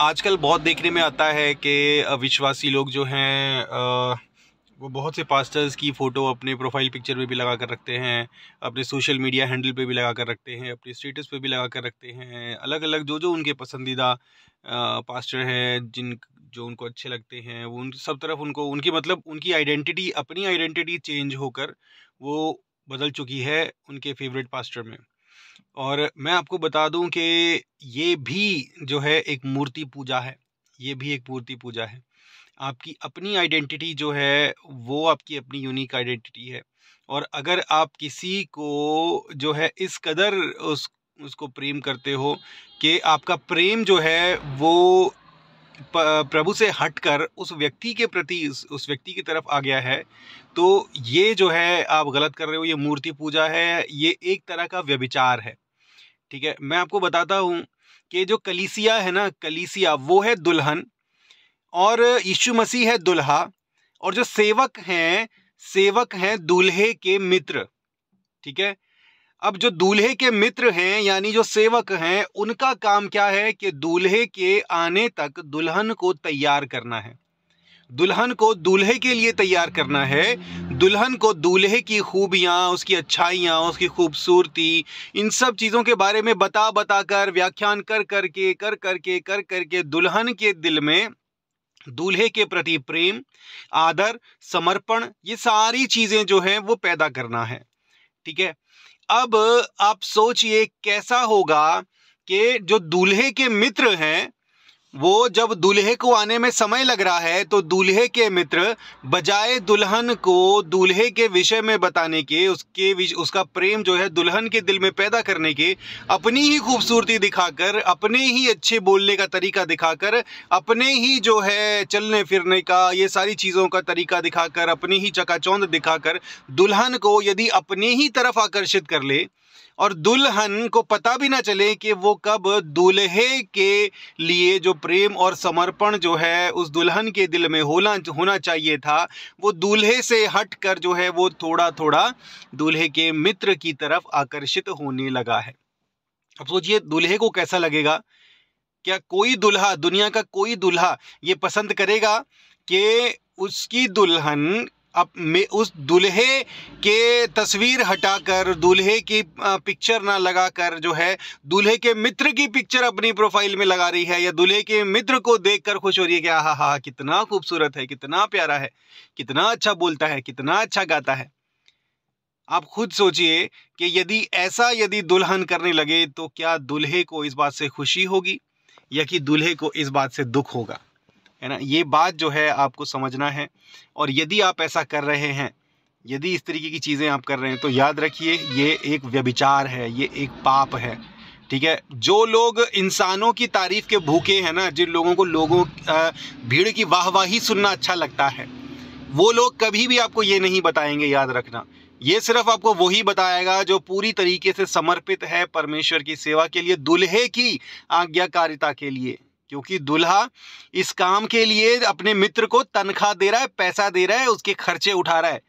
आजकल बहुत देखने में आता है कि अविश्वासी लोग जो हैं वो बहुत से पास्टर्स की फ़ोटो अपने प्रोफाइल पिक्चर में भी लगा कर रखते हैं अपने सोशल मीडिया हैंडल पे भी लगा कर रखते हैं अपने स्टेटस पे भी लगा कर रखते हैं अलग अलग जो जो उनके पसंदीदा पास्टर हैं जिन जो उनको अच्छे लगते हैं वो उन सब तरफ उनको उनकी मतलब उनकी आइडेंटिटी अपनी आइडेंटिटी चेंज होकर वो बदल चुकी है उनके फेवरेट पास्टर में और मैं आपको बता दूं कि ये भी जो है एक मूर्ति पूजा है ये भी एक मूर्ति पूजा है आपकी अपनी आइडेंटिटी जो है वो आपकी अपनी यूनिक आइडेंटिटी है और अगर आप किसी को जो है इस कदर उस उसको प्रेम करते हो कि आपका प्रेम जो है वो प्रभु से हटकर उस व्यक्ति के प्रति उस व्यक्ति की तरफ आ गया है तो ये जो है आप गलत कर रहे हो ये मूर्ति पूजा है ये एक तरह का व्यभिचार है ठीक है मैं आपको बताता हूँ कि जो कलीसिया है ना कलीसिया वो है दुल्हन और यीशु मसीह है दुल्हा और जो सेवक हैं सेवक हैं दूल्हे के मित्र ठीक है अब जो दूल्हे के मित्र हैं यानी जो सेवक हैं उनका काम क्या है कि दूल्हे के आने तक दुल्हन को तैयार करना है दुल्हन को दूल्हे के लिए तैयार करना है दुल्हन को दूल्हे की खूबियाँ उसकी अच्छाइयाँ उसकी खूबसूरती इन सब चीज़ों के बारे में बता बता कर व्याख्यान कर कर के कर कर के कर कर के दुल्हन के दिल में दूल्हे के प्रति प्रेम आदर समर्पण ये सारी चीज़ें जो हैं वो पैदा करना है ठीक है अब आप सोचिए कैसा होगा कि जो दूल्हे के मित्र हैं वो जब दूल्हे को आने में समय लग रहा है तो दूल्हे के मित्र बजाय दुल्हन को दूल्हे के विषय में बताने के उसके उसका प्रेम जो है दुल्हन के दिल में पैदा करने के अपनी ही खूबसूरती दिखाकर अपने ही अच्छे बोलने का तरीका दिखाकर अपने ही जो है चलने फिरने का ये सारी चीज़ों का तरीका दिखाकर अपनी ही चकाचौंध दिखाकर दुल्हन को यदि अपने ही तरफ आकर्षित कर ले और दुल्हन को पता भी ना चले कि वो कब दूल्हे के लिए जो प्रेम और समर्पण जो है उस दुल्हन के दिल में होना होना चाहिए था वो दूल्हे से हट कर जो है वो थोड़ा थोड़ा दूल्हे के मित्र की तरफ आकर्षित होने लगा है अब सोचिए दूल्हे को कैसा लगेगा क्या कोई दुल्हा दुनिया का कोई दुल्हा ये पसंद करेगा कि उसकी दुल्हन अब उस दूल्हे के तस्वीर हटाकर दूल्हे की पिक्चर ना लगाकर जो है दूल्हे के मित्र की पिक्चर अपनी प्रोफाइल में लगा रही है या दूल्हे के मित्र को देखकर खुश हो रही है कि हा हा कितना खूबसूरत है कितना प्यारा है कितना अच्छा बोलता है कितना अच्छा गाता है आप खुद सोचिए कि यदि ऐसा यदि दुल्हन करने लगे तो क्या दूल्हे को इस बात से खुशी होगी या कि दूल्हे को इस बात से दुख होगा है ना ये बात जो है आपको समझना है और यदि आप ऐसा कर रहे हैं यदि इस तरीके की चीज़ें आप कर रहे हैं तो याद रखिए ये एक व्यभिचार है ये एक पाप है ठीक है जो लोग इंसानों की तारीफ़ के भूखे हैं ना जिन लोगों को लोगों भीड़ की वाहवाही सुनना अच्छा लगता है वो लोग कभी भी आपको ये नहीं बताएंगे याद रखना ये सिर्फ आपको वही बताएगा जो पूरी तरीके से समर्पित है परमेश्वर की सेवा के लिए दुल्हे की आज्ञाकारिता के लिए क्योंकि दूल्हा इस काम के लिए अपने मित्र को तनख्वाह दे रहा है पैसा दे रहा है उसके खर्चे उठा रहा है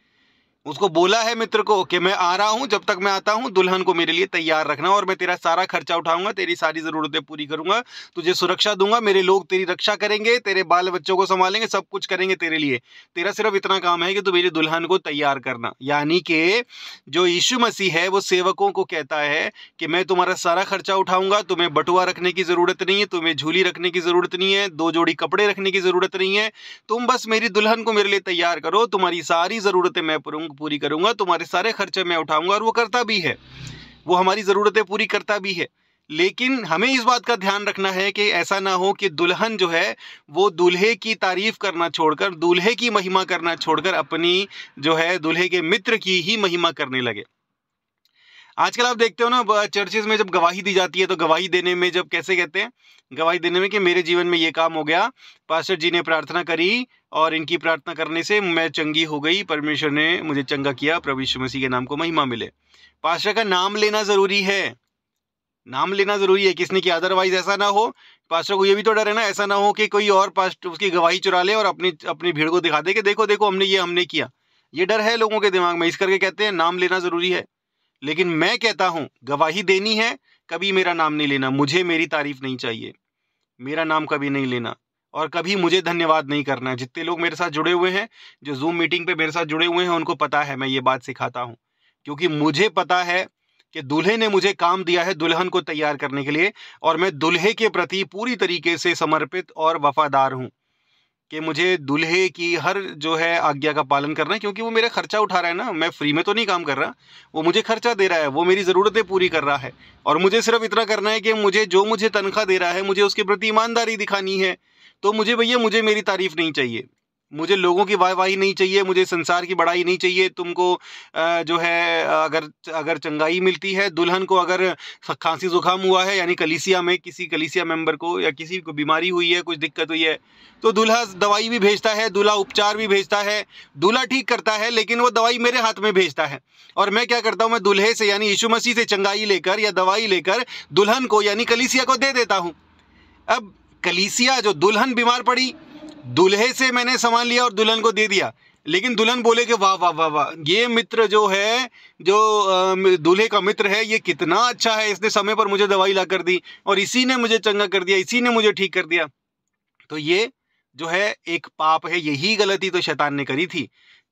उसको बोला है मित्र को कि मैं आ रहा हूँ जब तक मैं आता हूँ दुल्हन को मेरे लिए तैयार रखना और मैं तेरा सारा खर्चा उठाऊंगा तेरी सारी ज़रूरतें पूरी करूंगा तुझे सुरक्षा दूंगा मेरे लोग तेरी रक्षा करेंगे तेरे बाल बच्चों को संभालेंगे सब कुछ करेंगे तेरे लिए तेरा सिर्फ इतना काम है कि तू मेरी दुल्हन को तैयार करना यानी कि जो यीशु मसीह है वो सेवकों को कहता है कि मैं तुम्हारा सारा खर्चा उठाऊंगा तुम्हें बटुआ रखने की ज़रूरत नहीं है तुम्हें झूली रखने की ज़रूरत नहीं है दो जोड़ी कपड़े रखने की ज़रूरत नहीं है तुम बस मेरी दुल्हन को मेरे लिए तैयार करो तुम्हारी सारी ज़रूरतें मैं पूरी करूंगा तुम्हारे सारे खर्चे मैं उठाऊंगा और वो करता भी है वो हमारी ज़रूरतें पूरी करता भी है लेकिन हमें इस बात का ध्यान रखना है कि ऐसा ना हो कि दुल्हन जो है वो दूल्हे की तारीफ़ करना छोड़कर दूल्हे की महिमा करना छोड़कर अपनी जो है दूल्हे के मित्र की ही महिमा करने लगे आजकल आप देखते हो ना चर्चेज में जब गवाही दी जाती है तो गवाही देने में जब कैसे कहते हैं गवाही देने में कि मेरे जीवन में ये काम हो गया पास्टर जी ने प्रार्थना करी और इनकी प्रार्थना करने से मैं चंगी हो गई परमेश्वर ने मुझे चंगा किया प्रभु मसीह के नाम को महिमा मिले पास्टर का नाम लेना ज़रूरी है नाम लेना ज़रूरी है किसने की अदरवाइज ऐसा ना हो पास्टर को ये भी तो डर है ना ऐसा ना हो कि कोई और पास्टर उसकी गवाही चुरा ले और अपनी अपनी भीड़ को दिखा दे कि देखो देखो हमने ये हमने किया ये डर है लोगों के दिमाग में इस करके कहते हैं नाम लेना ज़रूरी है लेकिन मैं कहता हूं गवाही देनी है कभी मेरा नाम नहीं लेना मुझे मेरी तारीफ नहीं चाहिए मेरा नाम कभी नहीं लेना और कभी मुझे धन्यवाद नहीं करना जितने लोग मेरे साथ जुड़े हुए हैं जो जूम मीटिंग पे मेरे साथ जुड़े हुए हैं उनको पता है मैं ये बात सिखाता हूँ क्योंकि मुझे पता है कि दूल्हे ने मुझे काम दिया है दुल्हन को तैयार करने के लिए और मैं दुल्हे के प्रति पूरी तरीके से समर्पित और वफादार हूँ कि मुझे दूल्हे की हर जो है आज्ञा का पालन करना है क्योंकि वो मेरा खर्चा उठा रहा है ना मैं फ्री में तो नहीं काम कर रहा वो मुझे खर्चा दे रहा है वो मेरी ज़रूरतें पूरी कर रहा है और मुझे सिर्फ इतना करना है कि मुझे जो मुझे तनख्वाह दे रहा है मुझे उसके प्रति ईमानदारी दिखानी है तो मुझे भैया मुझे मेरी तारीफ़ नहीं चाहिए मुझे लोगों की वाह वाही नहीं चाहिए मुझे संसार की बड़ाई नहीं चाहिए तुमको जो है अगर अगर चंगाई मिलती है दुल्हन को अगर खांसी ज़ुकाम हुआ है यानी कलीसिया में किसी कलीसिया मेंबर को या किसी को बीमारी हुई है कुछ दिक्कत हुई है तो दूल्हा दवाई भी भेजता है दूल्हा उपचार भी भेजता है दूल्हा ठीक करता है लेकिन वो दवाई मेरे हाथ में भेजता है और मैं क्या करता हूँ मैं दूल्हे से यानी यीशु मसीह से चंगाई लेकर या दवाई लेकर दुल्हन को यानी कलीसिया को दे देता हूँ अब कलीसिया जो दुल्हन बीमार पड़ी दुल्हे से मैंने सामान लिया और दुल्हन को दे दिया लेकिन दुल्हन बोले कि वाह वाह वाह वाह ये मित्र जो है जो दूल्हे का मित्र है ये कितना अच्छा है इसने समय पर मुझे दवाई ला कर दी और इसी ने मुझे चंगा कर दिया इसी ने मुझे ठीक कर दिया तो ये जो है एक पाप है यही गलती तो शैतान ने करी थी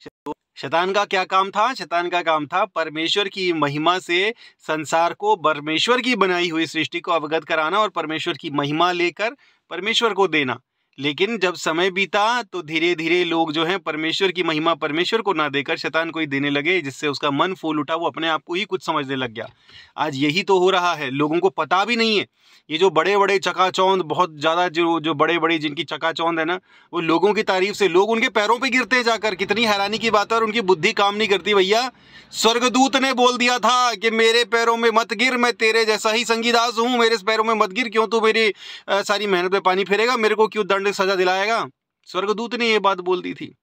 तो शैतान का क्या काम था शैतान का काम था परमेश्वर की महिमा से संसार को परमेश्वर की बनाई हुई सृष्टि को अवगत कराना और परमेश्वर की महिमा लेकर परमेश्वर को देना लेकिन जब समय बीता तो धीरे धीरे लोग जो है परमेश्वर की महिमा परमेश्वर को ना देकर शैतान को ही देने लगे जिससे उसका मन फूल उठा वो अपने आप को ही कुछ समझने लग गया आज यही तो हो रहा है लोगों को पता भी नहीं है ये जो बड़े बड़े चकाचौंध बहुत ज़्यादा जो जो बड़े बड़े जिनकी चकाचौंध है ना वो लोगों की तारीफ से लोग उनके पैरों पर गिरते जाकर कितनी हैरानी की बात है और उनकी बुद्धि काम नहीं करती भैया स्वर्गदूत ने बोल दिया था कि मेरे पैरों में मत गिर मैं तेरे जैसा ही संगीदास हूँ मेरे पैरों में मत गिर क्यों तू मेरी सारी मेहनत पर पानी फेरेगा मेरे को क्यों दंड लिए सजा दिलाएगा स्वर्गदूत ने यह बात बोल दी थी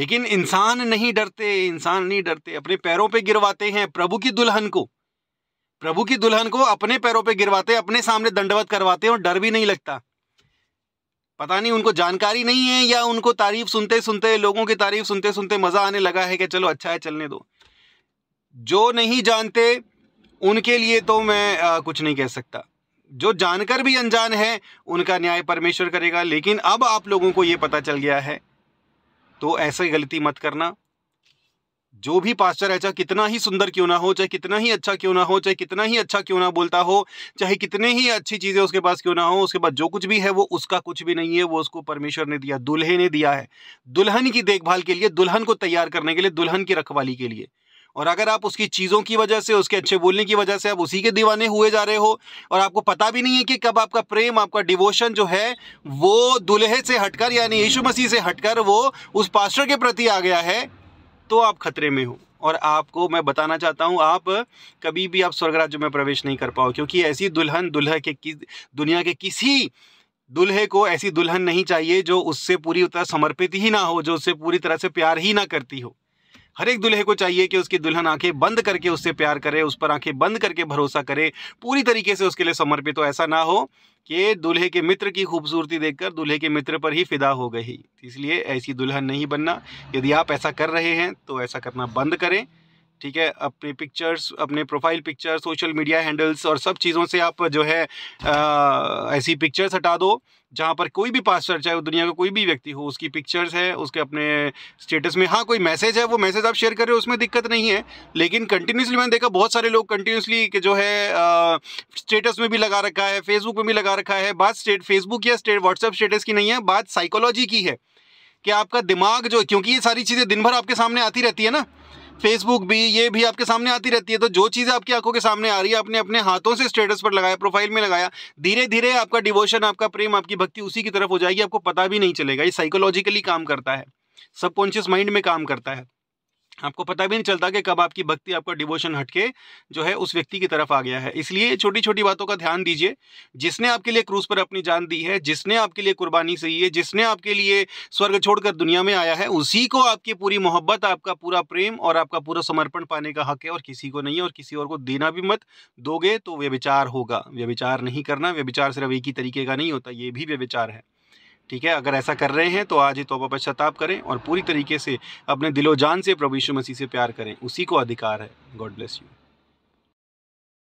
लेकिन इंसान नहीं डरते इंसान नहीं डरते अपने पैरों पे गिरवाते हैं प्रभु की दुल्हन को प्रभु की दुल्हन को अपने पैरों पे गिरवाते अपने सामने दंडवत करवाते हैं और डर भी नहीं लगता पता नहीं उनको जानकारी नहीं है या उनको तारीफ सुनते सुनते लोगों की तारीफ सुनते सुनते मज़ा आने लगा है कि चलो अच्छा है चलने दो जो नहीं जानते उनके लिए तो मैं आ, कुछ नहीं कह सकता जो जानकर भी अनजान है उनका न्याय परमेश्वर करेगा लेकिन अब आप लोगों को यह पता चल गया है तो ऐसी गलती मत करना जो भी पास्टर है चाहे कितना ही सुंदर क्यों ना हो चाहे कितना ही अच्छा क्यों ना हो चाहे कितना ही अच्छा क्यों ना बोलता हो चाहे कितने ही अच्छी चीज़ें उसके पास क्यों ना हो उसके पास जो कुछ भी है वो उसका कुछ भी नहीं है वो उसको परमेश्वर ने दिया दुल्हे ने दिया है दुल्हन की देखभाल के लिए दुल्हन को तैयार करने के लिए दुल्हन की रखवाली के लिए और अगर आप उसकी चीज़ों की वजह से उसके अच्छे बोलने की वजह से आप उसी के दीवाने हुए जा रहे हो और आपको पता भी नहीं है कि कब आपका प्रेम आपका डिवोशन जो है वो दुल्हे से हटकर यानी यीशु मसीह से हटकर वो उस पास्टर के प्रति आ गया है तो आप खतरे में हो और आपको मैं बताना चाहता हूँ आप कभी भी आप स्वर्ग राज्य में प्रवेश नहीं कर पाओ क्योंकि ऐसी दुल्हन दुल्हे के कि, दुनिया के किसी दुल्हे को ऐसी दुल्हन नहीं चाहिए जो उससे पूरी तरह समर्पित ही ना हो जो उससे पूरी तरह से प्यार ही ना करती हो हर एक दुल्हे को चाहिए कि उसकी दुल्हन आंखें बंद करके उससे प्यार करे उस पर आंखें बंद करके भरोसा करे पूरी तरीके से उसके लिए समर्पित हो ऐसा ना हो कि दूल्हे के मित्र की खूबसूरती देखकर दूल्हे के मित्र पर ही फिदा हो गई इसलिए ऐसी दुल्हन नहीं बनना यदि आप ऐसा कर रहे हैं तो ऐसा करना बंद करें ठीक है अपने पिक्चर्स अपने profile picture social media handles और सब चीज़ों से आप जो है आ, ऐसी पिक्चर्स हटा दो जहाँ पर कोई भी पासवर्ड चाहे वो दुनिया का कोई भी व्यक्ति हो उसकी पिक्चर्स है उसके अपने स्टेटस में हाँ कोई मैसेज है वो मैसेज आप शेयर कर रहे हो उसमें दिक्कत नहीं है लेकिन कंटिन्यूसली मैंने देखा बहुत सारे लोग कंटिन्यूसली के जो है स्टेटस में भी लगा रखा है फेसबुक में भी लगा रखा है बात स्टेट फेसबुक या स्टेट व्हाट्सअप स्टेटस की नहीं है बात साइकोलॉजी की है कि आपका दिमाग जो क्योंकि ये सारी चीज़ें दिन भर आपके सामने आती रहती है ना फेसबुक भी ये भी आपके सामने आती रहती है तो जो चीज़ें आपकी आंखों के सामने आ रही है आपने अपने हाथों से स्टेटस पर लगाया प्रोफाइल में लगाया धीरे धीरे आपका डिवोशन आपका प्रेम आपकी भक्ति उसी की तरफ हो जाएगी आपको पता भी नहीं चलेगा ये साइकोलॉजिकली काम करता है सबकॉन्शियस माइंड में काम करता है आपको पता भी नहीं चलता कि कब आपकी भक्ति आपका डिवोशन हटके जो है उस व्यक्ति की तरफ आ गया है इसलिए छोटी छोटी बातों का ध्यान दीजिए जिसने आपके लिए क्रूज पर अपनी जान दी है जिसने आपके लिए कुर्बानी सही है जिसने आपके लिए स्वर्ग छोड़कर दुनिया में आया है उसी को आपकी पूरी मोहब्बत आपका पूरा प्रेम और आपका पूरा समर्पण पाने का हक है और किसी को नहीं और किसी और को देना भी मत दोगे तो व्यविचार होगा व्यविचार नहीं करना व्यविचार सिर्फ एक ही तरीके का नहीं होता ये भी व्यविचार है ठीक है अगर ऐसा कर रहे हैं तो आज ही तोबा पश्चाताप करें और पूरी तरीके से अपने दिलो जान से प्रभु यीशु मसीह से प्यार करें उसी को अधिकार है गॉड ब्लेस यू